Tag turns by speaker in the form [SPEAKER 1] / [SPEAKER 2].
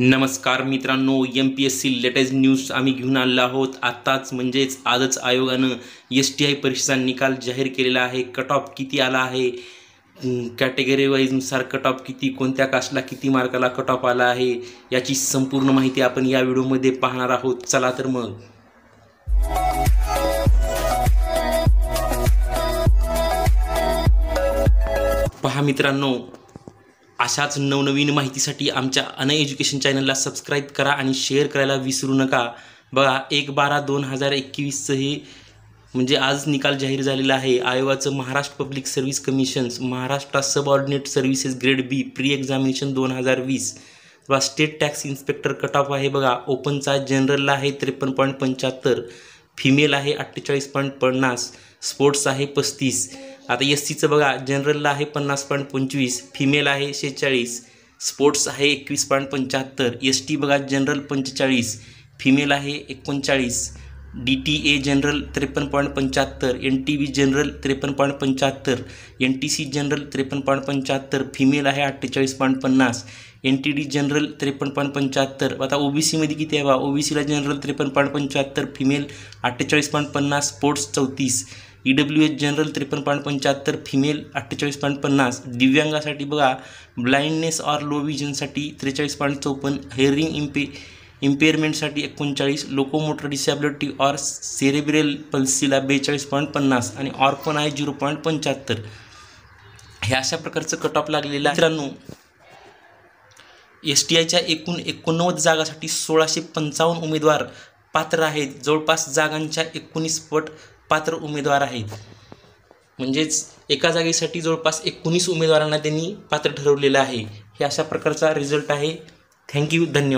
[SPEAKER 1] नमस्कार मित्रांनो M P S C latest news आम्ही घेऊन आलो आहोत आत्ताच म्हणजेच आजच आयोगानं एस टी आय परीक्षेचा निकाल जाहीर केलेला आहे कट ऑफ किती आला आहे कॅटेगरी वाईजनुसार कट ऑफ किती कोणत्या कास्टला किती मार्काला कट ऑफ आला आहे याची संपूर्ण माहिती आपण या व्हिडिओमध्ये पाहणार आहोत चला तर मग पहा मित्रांनो अशाच नवनवीन माहितीसाठी आमच्या अन एज्युकेशन चॅनलला सबस्क्राईब करा आणि शेअर करायला विसरू नका बघा एक बारा दोन हजार एकवीसचं हे म्हणजे आज निकाल जाहीर झालेला आहे आयोगाचं Maharashtra public service commissions Maharashtra subordinate services grade B pre examination दोन हजार वीस state tax inspector cut off आहे बघा ओपनचा जनरलला आहे त्रेपन्न पॉईंट पंच्याहत्तर फिमेल आहे अठ्ठेचाळीस पॉईंट पन्नास स्पोर्ट्स आहे पस्तीस आता एस सीचं बघा जनरलला आहे पन्नास पॉईंट पंचवीस फिमेल आहे शेहेचाळीस स्पोर्ट्स आहे एकवीस पॉईंट पंच्याहत्तर एस टी बघा जनरल पंचेचाळीस फिमेल आहे एकोणचाळीस डी टी ए जनरल त्रेपन्न पॉईंट पंच्याहत्तर एन टी बी जनरल त्रेपन्न पॉईंट पंच्याहत्तर एन टी सी जनरल त्रेपन्न पॉईंट पंच्याहत्तर फिमेल आहे अठ्ठेचाळीस पॉईंट पन्नास एन टी डी जनरल त्रेपन्न पॉईंट पंच्याहत्तर आता ओ बी सीमध्ये किती आहे बा ओ बी सीला जनरल त्रेपन्न पॉईंट पंच्याहत्तर फिमेल अठ्ठेचाळीस पॉईंट पन्नास स्पोर्ट्स चौतीस ई डब्ल्यू एस जनरल त्रेपन्न पॉईंट पंच्याहत्तर फिमेल अठ्ठेचाळीस पॉईंट पन्नास दिव्यांगासाठी बघा ब्लाइंडनेस ऑर लो विजनसाठी त्रेचाळीस पॉईंट चौपन्न हेअरिंग इम्पे इम्पेअरमेंटसाठी एकोणचाळीस लोकोमोटर डिसॅबिलिटी ऑर सेरेबिरेल पल्सीला बेचाळीस पॉईंट पन्नास आणि ऑर्पन आहे झिरो पॉईंट पंच्याहत्तर ह्या अशा प्रकारचं कट ऑफ लागलेलं मित्रांनो एस टी आयच्या एकूण एकोणनव्वद जागासाठी सोळाशे पंचावन्न उमेदवार पात्र आहेत जवळपास जागांच्या एकोणीस पट पात्र उमेदवार आहेत म्हणजेच एका जागेसाठी जवळपास एकोणीस उमेदवारांना त्यांनी पात्र ठरवलेलं आहे हे अशा प्रकारचा रिझल्ट आहे थँक्यू धन्यवाद